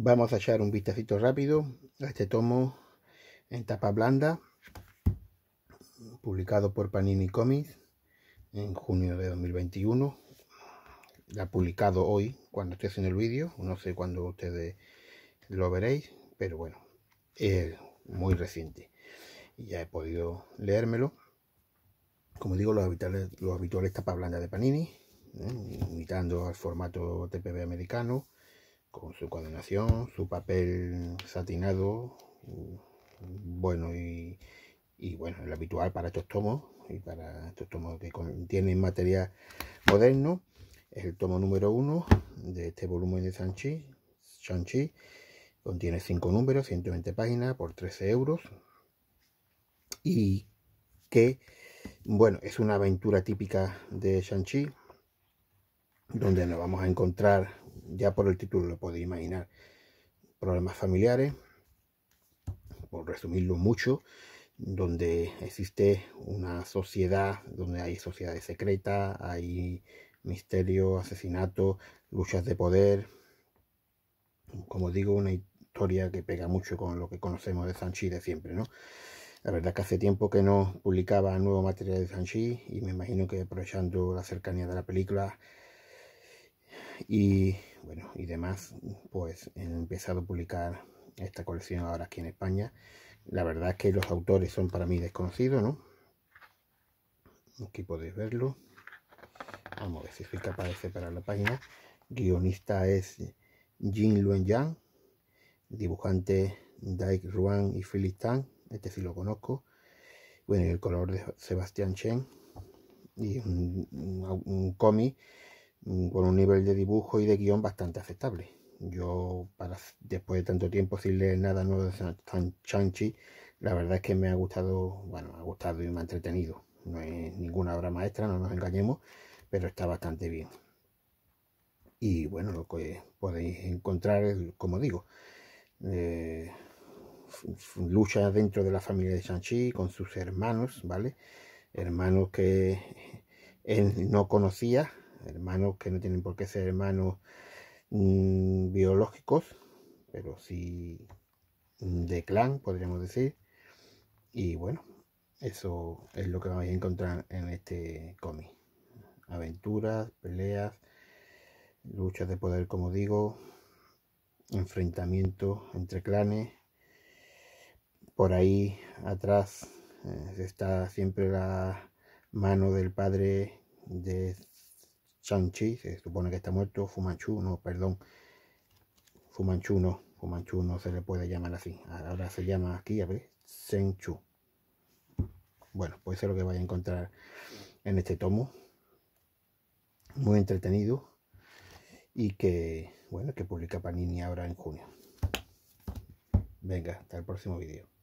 Vamos a echar un vistacito rápido a este tomo en tapa blanda, publicado por Panini Comics en junio de 2021. La ha publicado hoy, cuando estés en el vídeo. No sé cuándo ustedes lo veréis, pero bueno, es muy reciente. Y Ya he podido leérmelo. Como digo, los habituales, los habituales tapa blanda de Panini, ¿eh? imitando al formato TPB americano con su condenación, su papel satinado, bueno y, y, bueno, el habitual para estos tomos y para estos tomos que contienen material moderno, es el tomo número uno de este volumen de Sanchi, chi contiene cinco números, 120 páginas por 13 euros y que bueno, es una aventura típica de shang donde nos vamos a encontrar ya por el título lo podéis imaginar. Problemas familiares, por resumirlo mucho, donde existe una sociedad, donde hay sociedades secretas, hay misterio, asesinato, luchas de poder. Como digo, una historia que pega mucho con lo que conocemos de Sanchi de siempre, ¿no? La verdad que hace tiempo que no publicaba nuevo material de Sanchi y me imagino que aprovechando la cercanía de la película y bueno, y demás, pues he empezado a publicar esta colección ahora aquí en España. La verdad es que los autores son para mí desconocidos, ¿no? Aquí podéis verlo. Vamos a ver si soy capaz de separar la página. Guionista es Jin Luen Yang. Dibujante Dai Ruan y Philip Tan. Este sí lo conozco. Bueno, y el color de Sebastián Chen. Y un, un cómic con un nivel de dibujo y de guión bastante aceptable. Yo, después de tanto tiempo sin leer nada nuevo de Shang-Chi... la verdad es que me ha gustado, bueno, ha gustado y me ha entretenido. No es ninguna obra maestra, no nos engañemos, pero está bastante bien. Y bueno, lo que podéis encontrar, es... como digo, eh, lucha dentro de la familia de Shang-Chi con sus hermanos, ¿vale? Hermanos que eh, él no conocía, hermanos que no tienen por qué ser hermanos mm, biológicos, pero sí mm, de clan, podríamos decir. Y bueno, eso es lo que vais a encontrar en este cómic. Aventuras, peleas, luchas de poder, como digo, enfrentamientos entre clanes. Por ahí atrás eh, está siempre la mano del padre de Shang-Chi, se supone que está muerto, Fumanchu, no, perdón, Fumanchu no, Fumanchu no se le puede llamar así, ahora se llama aquí, a ver, Senchu. Bueno, pues eso es lo que voy a encontrar en este tomo, muy entretenido y que, bueno, que publica Panini ahora en junio. Venga, hasta el próximo vídeo.